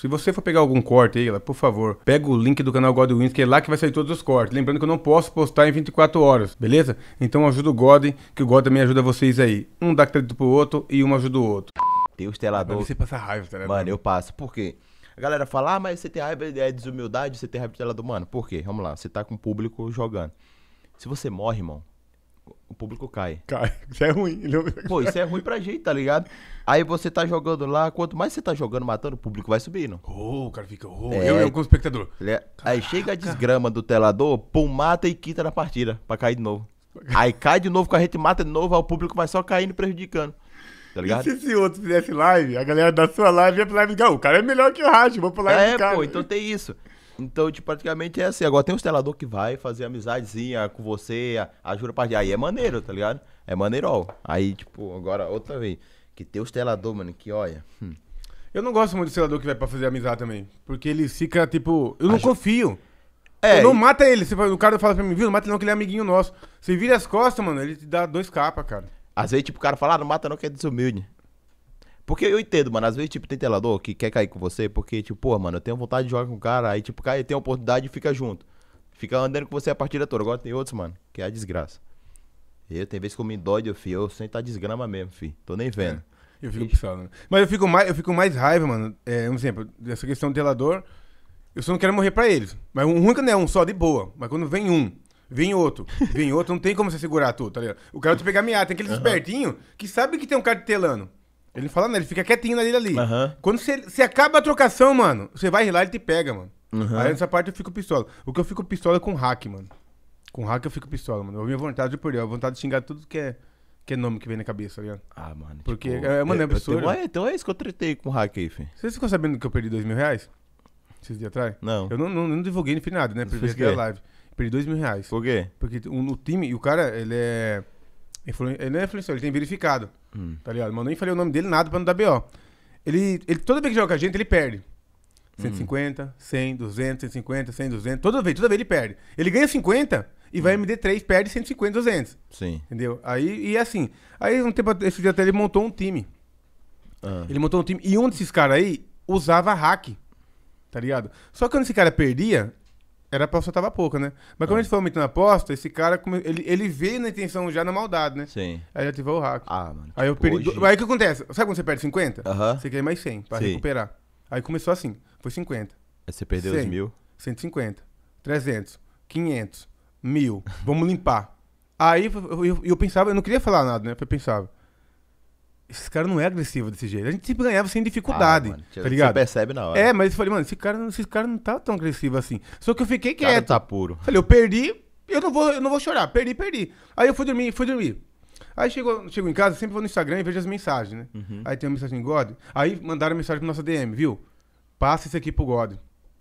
Se você for pegar algum corte aí, por favor, pega o link do canal Godwin, que é lá que vai sair todos os cortes. Lembrando que eu não posso postar em 24 horas, beleza? Então ajuda o Godwin, que o Godwin também ajuda vocês aí. Um dá crédito pro outro e um ajuda o outro. Deus telador. você passa raiva, tá Mano, eu passo. Por quê? A galera fala, ah, mas você tem raiva de é desumildade, você tem raiva de telador. Mano, por quê? Vamos lá, você tá com o público jogando. Se você morre, irmão, o público cai. Cai. Isso é ruim. Pô, isso é ruim pra gente, tá ligado? Aí você tá jogando lá, quanto mais você tá jogando, matando, o público vai subindo. Oh, o cara fica. Oh, é, eu, eu como espectador. É- aí chega a desgrama do telador, pum, mata e quita na partida, pra cair de novo. Aí cai de novo com a gente, mata de novo, aí o público vai só caindo e prejudicando. Tá ligado? E se esse outro fizesse live, a galera da sua live ia pra live e o cara é melhor que o rádio, vou pra live É, pô, então tem isso. Então, tipo, praticamente é assim. Agora tem um estelador que vai fazer amizadezinha com você, ajuda pra. Aí é maneiro, tá ligado? É maneirol. Aí, tipo, agora outra vez. Que tem o um estelador, mano, que olha. Hum. Eu não gosto muito do estelador que vai pra fazer amizade também. Porque ele fica, tipo. Eu não Acho... confio. É, eu não e... mata ele. Você, o cara fala pra mim, viu? Não mata não, que ele é amiguinho nosso. Você vira as costas, mano, ele te dá dois capas, cara. Às vezes, tipo, o cara fala, ah, não mata não, que é desumilde. Porque eu entendo, mano. Às vezes, tipo, tem telador que quer cair com você porque, tipo, pô, mano, eu tenho vontade de jogar com o cara. Aí, tipo, cara, tem a oportunidade e fica junto. Fica andando com você a partida toda. Agora tem outros, mano, que é a desgraça. Eu, tem vezes que eu me dói, fio, Eu sento a desgrama mesmo, filho. Tô nem vendo. É, eu fico pistado, né? Mas eu fico mais, eu fico mais raiva, mano. É, um exemplo, dessa questão do telador. Eu só não quero morrer pra eles. Mas um único não é um só, de boa. Mas quando vem um, vem outro, vem outro, não tem como você segurar tudo, tá ligado? O cara te pegar miado. Tem aqueles uhum. espertinhos que sabe que tem um cara telando. Ele fala, né? Ele fica quietinho na dele ali. Quando você, você acaba a trocação, mano, você vai lá e ele te pega, mano. Aham. Aí nessa parte eu fico pistola. O que eu fico pistola é com hack, mano. Com hack eu fico pistola, mano. A minha vontade de perder, a vontade de xingar tudo que é, que é nome que vem na cabeça, tá ligado? Ah, mano. Porque, tipo, é, mano, é, é absurdo. tenho- é, então é isso que eu tretei com o hack aí, filho. Vocês ficam sabendo que eu perdi dois mil reais? Esses dias atrás? Não. Eu não, não, não divulguei, não fiz nada, né? Perdi a live. Perdi dois mil reais. Por quê? Porque um, o time, e o cara, ele é. Ele não é influenciador, ele tem verificado. Hum. Tá ligado? Mas eu nem falei o nome dele, nada, pra não dar BO. Ele, ele, toda vez que joga com a gente, ele perde. 150, 100, 200, 150, 100, 200. Toda vez, toda vez ele perde. Ele ganha 50 e hum. vai MD3, perde 150, 200. Sim. Entendeu? Aí, e assim. Aí, um tempo, esse dia até ele montou um time. Ah. Ele montou um time. E um desses caras aí usava hack. Tá ligado? Só que quando esse cara perdia, era pra soltar tava pouca, né? Mas quando ah. gente foi aumentando a aposta, esse cara, ele, ele veio na intenção já na maldade, né? Sim. Aí já ativou o hack. Ah, mano. Aí, tipo, perdi... hoje... aí o que acontece? Sabe quando você perde 50? Aham. Uh -huh. Você quer mais 100 pra Sim. recuperar. Aí começou assim, foi 50. Aí você perdeu 100, os mil. 150, 300, 500, mil. Vamos limpar. aí eu, eu, eu, pensava, eu não queria falar nada, né? Eu pensava, esse cara não é agressivo desse jeito. A gente sempre ganhava sem dificuldade. Ah, mano, tá ligado? Você percebe na hora. É, mas eu falei, mano, esse cara, esse cara não tá tão agressivo assim. Só que eu fiquei quieto. é, cara tá puro. Falei, eu perdi, eu não vou, eu não vou chorar. Perdi, perdi. Aí eu fui dormir, fui dormir. Aí chegou, chegou em casa, sempre vou no Instagram e vejo as mensagens, né? Uhum. Aí tem uma mensagem God. Aí mandaram mensagem pro nossa DM, viu? Passa isso aqui pro God.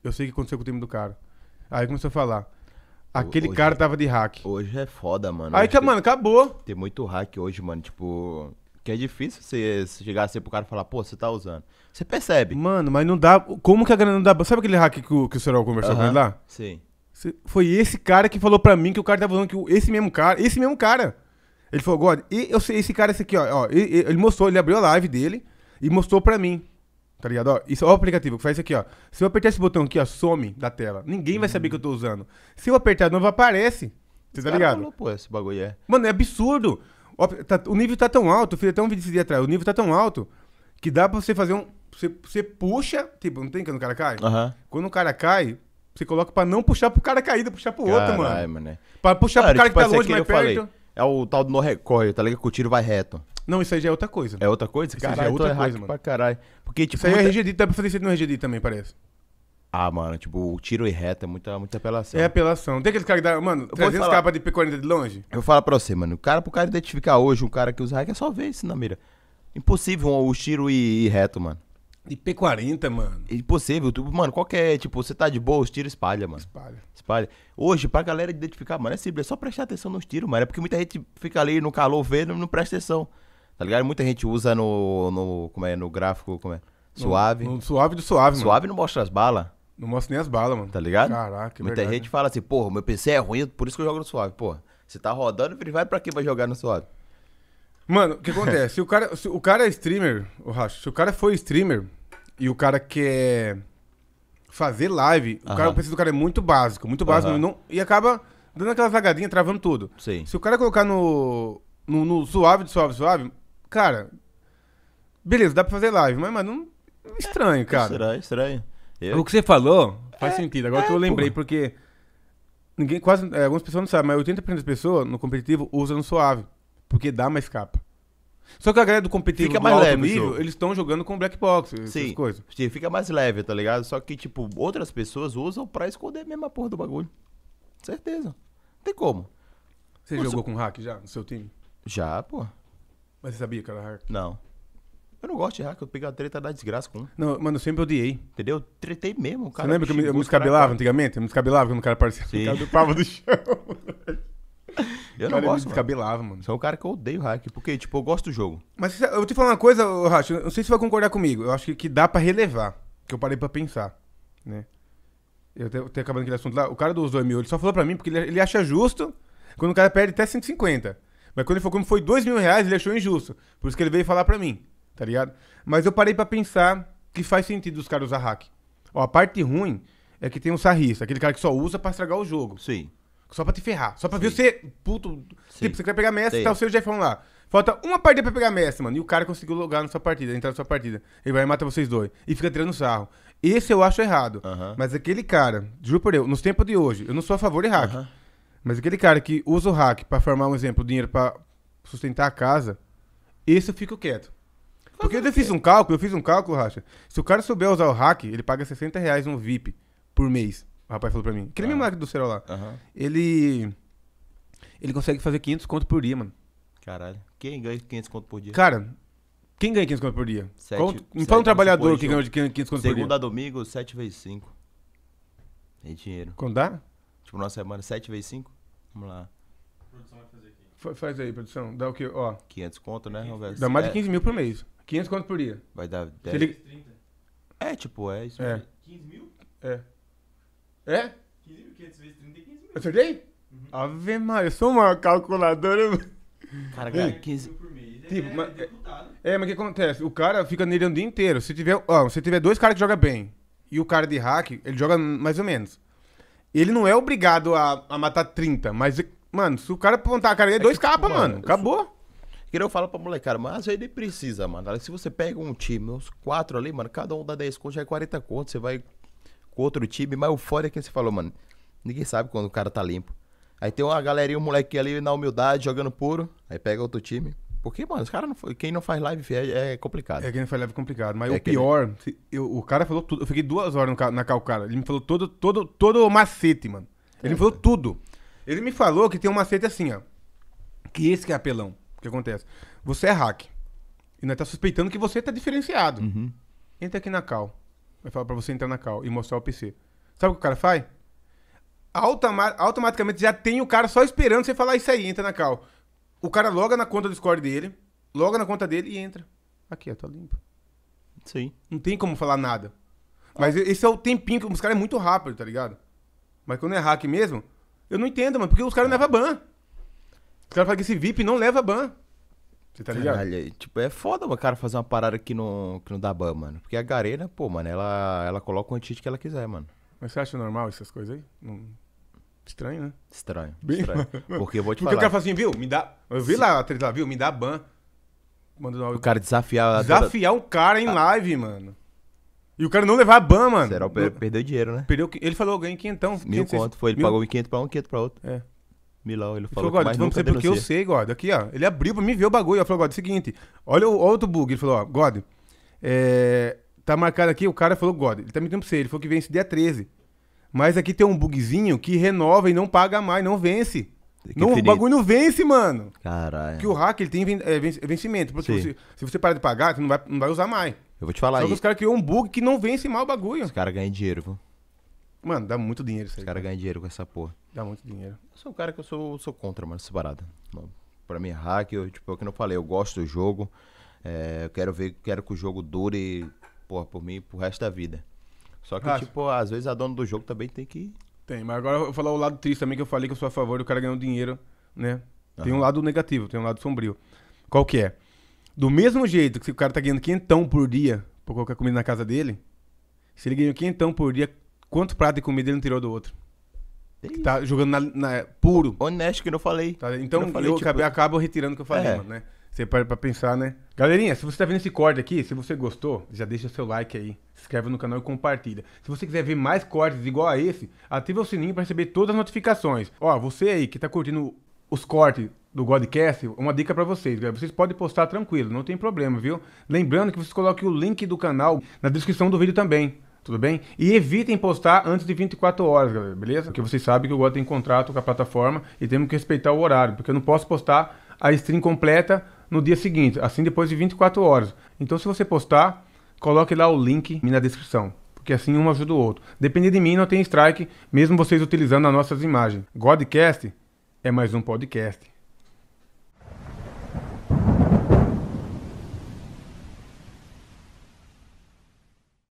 Eu sei o que aconteceu com o time do cara. Aí começou a falar. Aquele hoje, cara é tava de hack. Hoje é foda, mano. Aí, que mano, acabou. Tem muito hack hoje, mano. Tipo, é difícil você chegar assim pro cara e falar, pô, você tá usando. Você percebe. Mano, mas não dá. Como que a grana não dá? Sabe aquele hack que o, que o Serol conversou com ele lá? Sim. Foi esse cara que falou pra mim que o cara tava usando que esse mesmo cara, esse mesmo cara. Ele falou, God, e eu sei, esse cara, esse aqui, ó, ó ele, ele, mostrou, ele abriu a live dele e mostrou pra mim. Tá ligado? Ó, isso, ó o aplicativo que faz isso aqui, ó. Se eu apertar esse botão aqui, ó, some da tela. Ninguém uhum. vai saber que eu tô usando. Se eu apertar de novo, aparece. Você tá ligado? Falou, pô, esse bagulho é. Mano, é absurdo. Tá, o nível tá tão alto, eu fiz até um vídeo esse dia atrás, o nível tá tão alto que dá pra você fazer um. Você, você puxa, tipo, não tem quando o cara cai? Uhum. Quando o cara cai, você coloca pra não puxar pro cara caído, puxar pro Carai, outro, mano. mano. Pra puxar cara, pro cara tipo, tá assim, que tá longe, mais perto. Falei, é o tal do no recorre, tá ligado? Que o tiro vai reto. Não, isso aí já é outra coisa. É outra coisa? Isso já é outra coisa, mano. Pra caralho. Porque, tipo, isso aí é RGD, dá pra fazer isso no RGD também, parece. Ah, mano, tipo, o tiro e reto é muita, muita apelação. É apelação. Tem aquele cara que dá, mano, 300 falar... de P40 de longe? Eu vou falar pra você, mano. O cara, pro cara identificar hoje um cara que usa hack é só ver isso na mira. Impossível um, o tiro e, e, reto, mano. De P40, mano. impossível. Tu, mano, qualquer, é, tipo, você tá de boa, os tiros espalha, mano. Espalha. Espalha. Hoje, pra galera identificar, mano, é simples. É só prestar atenção nos tiros, mano. É porque muita gente fica ali no calor vendo e não presta atenção. Tá ligado? Muita gente usa no, no, como é, no gráfico, como é? Suave. No, no suave do suave, mano. Suave não mostra as balas. Não mostra nem as balas, mano. Tá ligado? Caraca, é Muita verdade. gente fala assim, porra, meu PC é ruim, por isso que eu jogo no suave. Porra, você tá rodando Free Fire pra quem vai jogar no suave? Mano, o que acontece? se, o cara, se o cara é streamer, o Racho, se o cara foi streamer e o cara quer fazer live, o, cara, precisa PC do cara é muito básico, muito básico, não, e acaba dando aquela zagadinha, travando tudo. Sim. Se o cara colocar no, no, no suave, suave, suave, cara, beleza, dá pra fazer live, mas, mano, não, é estranho, é cara. Estranho, estranho. Eu... O que você falou faz é, sentido. Agora é, que eu é, lembrei, pô. porque ninguém, quase, é, algumas pessoas não sabem, mas 80% das pessoas no competitivo usam no suave, porque dá mais capa. Só que a galera do competitivo fica mais alto leve, nível, eles estão jogando com black box, essas sim, coisas. Sim, fica mais leve, tá ligado? Só que, tipo, outras pessoas usam pra esconder mesmo a porra do bagulho. Certeza. Não tem como. Você jogou com hack já no seu time? Já, pô. Mas você sabia que era hack? Não. Eu não gosto de hack, eu pegar a treta da desgraça com Não, mano, eu sempre odiei. Entendeu? Tretei mesmo, cara. Você lembra que eu me descabelava antigamente? Eu me descabelava quando o cara aparecia. Sim. O do pavo do chão. Eu não cara, gosto. de descabelava, mano. Sou é o cara que eu odeio hack, porque, tipo, eu gosto do jogo. Mas eu te falar uma coisa, Racho, não sei se você vai concordar comigo. Eu acho que, que dá pra relevar, que eu parei pra pensar, né? Eu até, até acabando aquele assunto lá. O cara do 2 mil, ele só falou pra mim porque ele, ele acha justo quando o cara perde até 150. Mas quando ele falou como foi 2 mil reais, ele achou injusto. Por isso que ele veio falar pra mim tá ligado? Mas eu parei para pensar que faz sentido os caras usar hack. Ó, a parte ruim é que tem um sarrista, aquele cara que só usa pra estragar o jogo. Sim. Só pra te ferrar. Só pra Sim. ver você, puto. Sim. Tipo, você quer pegar Messi, Sim. tá o seu Jeffão lá. Falta uma partida pra pegar Messi, mano. E o cara conseguiu logar na sua partida, entrar na sua partida. Ele vai matar vocês dois. E fica tirando sarro. Esse eu acho errado. Uh -huh. Mas aquele cara, juro por eu, nos tempos de hoje, eu não sou a favor de hack. Uh -huh. Mas aquele cara que usa o hack pra formar um exemplo, dinheiro pra sustentar a casa, esse eu fico quieto. Porque eu fiz um cálculo, eu fiz um cálculo, Racha. Se o cara souber usar o hack, ele paga 60 reais um VIP por mês. O rapaz falou pra mim. Aquele ah. mesmo hack do celular. Uhum. Ele. Ele consegue fazer 500 conto por dia, mano. Caralho. Quem ganha 500 conto por dia? Cara, quem ganha 500 conto por dia? Sete, Qual, me fala um trabalhador que ganha 500 conto por dia. Segunda a domingo, 7 vezes 5. Tem é dinheiro. Quando dá? Tipo, na semana, 7 vezes 5? Vamos lá. produção vai fazer aqui. Faz aí, produção. Dá o quê? Ó. 500 conto, né? 500 dá mais de 15 é. mil por mês. 500 quanto por dia. Vai dar 10. Liga... 30. É, tipo, é isso. É. 15 mil? É. É? 15 mil, 500 vezes 30 é 15 mil. Acertei? Uhum. Ave Maria, eu sou uma calculadora. Cara, ganha 15 é. mil por mês. Tipo, é, é mas, é-, é, mas o que acontece? O cara fica nele o dia inteiro. Se tiver, ó, se tiver dois caras que jogam bem e o cara de hack, ele joga mais ou menos. Ele não é obrigado a, a matar 30, mas, mano, se o cara apontar a cara dele, é dois tipo, capas, tipo, mano. Acabou. Que eu falo pra cara, mas às vezes ele precisa, mano. Se você pega um time, uns quatro ali, mano, cada um dá 10 contos, já é 40 contos. Você vai com outro time, mas o foda é que você falou, mano. Ninguém sabe quando o cara tá limpo. Aí tem uma galerinha, um moleque ali na humildade, jogando puro. Aí pega outro time. Porque, mano, os caras não foi. Quem não faz live é, é, complicado. É, quem não faz live é complicado. Mas é o pior, ele... eu, o cara falou tudo. Eu fiquei duas horas no, na calcara. Ele me falou todo, todo, todo o macete, mano. Ele é, me falou tudo. Ele me falou que tem um macete assim, ó. Que esse que é apelão. O que acontece? Você é hack. E nós tá suspeitando que você tá diferenciado. Uhum. Entra aqui na cal. Vai falar pra você entrar na cal e mostrar o PC. Sabe o que o cara faz? Automa automaticamente já tem o cara só esperando você falar isso aí, entra na cal. O cara loga na conta do Discord dele, loga na conta dele e entra. Aqui, ó, tá limpo. Sim. Não tem como falar nada. Mas esse é o tempinho que os caras é muito rápido, tá ligado? Mas quando é hack mesmo, eu não entendo, mano, porque os caras é. levam ban. Os caras falam que esse VIP não leva ban. Você tá ligado? Caralho, tipo, é foda o cara fazer uma parada que não, que não dá ban, mano. Porque a Garena, pô, mano, ela, ela coloca o antídoto que ela quiser, mano. Mas você acha normal essas coisas aí? Não... Estranho, né? Estranho. Bem... estranho. Porque eu vou te Porque falar. Porque o cara fala assim, viu? Me dá. Eu vi Sim. lá a treta lá, viu? Me dá ban. Mandou... O cara desafiar. Desafiar toda... um cara em ah. live, mano. E o cara não levar a ban, mano. Será? Perdeu dinheiro, né? Perdeu, ele falou, ganhei quinhentão. Mil conto, foi. Ele mil... pagou um quinhento pra um, quinhento pra outro. É. Milão, ele falou, ele falou God, que mais vamos nunca porque eu sei, God. Aqui, ó, ele abriu pra mim ver o bagulho. Ele falou, God, é seguinte, olha o outro bug. Ele falou, ó, God, é, tá marcado aqui, o cara falou, God, ele tá me dando pra você, ele falou que vence dia 13. Mas aqui tem um bugzinho que renova e não paga mais, não vence. Não, o bagulho não vence, mano. Caralho. Porque o hack ele tem é, vencimento. Porque você, se você parar de pagar, você não vai, não vai usar mais. Eu vou te falar Só aí. Só que os caras criaram um bug que não vence mais o bagulho. Os caras ganham dinheiro, viu? Mano, dá muito dinheiro isso aí. Os caras ganham dinheiro com essa porra. Dá muito dinheiro. Eu sou um cara que eu sou, sou contra, mano, essa parada. Pra mim, é hack, eu, tipo, é o que eu falei, eu gosto do jogo. É, eu quero ver, quero que o jogo dure, porra, por mim, pro resto da vida. Só que, tipo, às vezes a dona do jogo também tem que. Tem, mas agora eu vou falar o lado triste também, que eu falei que eu sou a favor do cara ganhando dinheiro, né? Uhum. Tem um lado negativo, tem um lado sombrio. Qual que é? Do mesmo jeito que se o cara tá ganhando quentão por dia por qualquer comida na casa dele, se ele ganhou quentão por dia, Quanto prato de comida ele não tirou do outro? Que tá jogando na, na, puro. Honesto que eu não falei. Tá, então eu, não falei, eu tipo... acabo retirando o que eu falei, é. mano, né? Você para pra pensar, né? Galerinha, se você tá vendo esse corte aqui, se você gostou, já deixa seu like aí, se inscreve no canal e compartilha. Se você quiser ver mais cortes igual a esse, ativa o sininho para receber todas as notificações. Ó, você aí que tá curtindo os cortes do Godcast, uma dica para vocês, galera. Vocês podem postar tranquilo, não tem problema, viu? Lembrando que vocês coloquem o link do canal na descrição do vídeo também. Tudo bem? E evitem postar antes de 24 horas, galera, beleza? Porque vocês sabem que eu gosto de contrato com a plataforma e temos que respeitar o horário, porque eu não posso postar a stream completa no dia seguinte, assim depois de 24 horas. Então, se você postar, coloque lá o link na descrição, porque assim um ajuda o outro. dependendo de mim, não tem strike, mesmo vocês utilizando as nossas imagens. Godcast é mais um podcast.